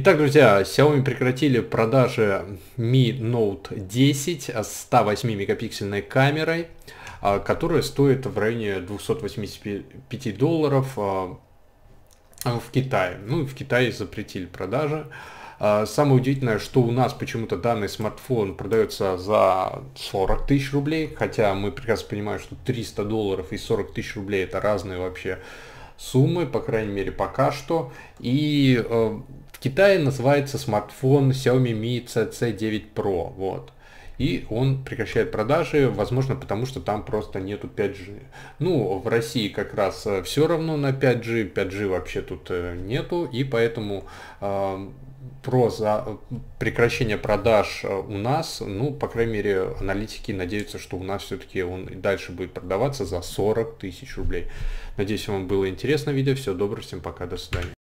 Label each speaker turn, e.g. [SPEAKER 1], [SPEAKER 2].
[SPEAKER 1] Итак, друзья, Xiaomi прекратили продажи Mi Note 10 с 108 мегапиксельной камерой, а, которая стоит в районе 285 долларов а, в Китае. Ну, в Китае запретили продажи. А, самое удивительное, что у нас почему-то данный смартфон продается за 40 тысяч рублей, хотя мы прекрасно понимаем, что 300 долларов и 40 тысяч рублей это разные вообще суммы, по крайней мере пока что. И э, в Китае называется смартфон Xiaomi Mi CC9 Pro. Вот и он прекращает продажи, возможно, потому что там просто нету 5G. Ну, в России как раз э, все равно на 5G, 5G вообще тут э, нету, и поэтому э, про за прекращение продаж э, у нас, ну, по крайней мере, аналитики надеются, что у нас все-таки он и дальше будет продаваться за 40 тысяч рублей. Надеюсь, вам было интересно видео. Всего доброго, всем пока, до свидания.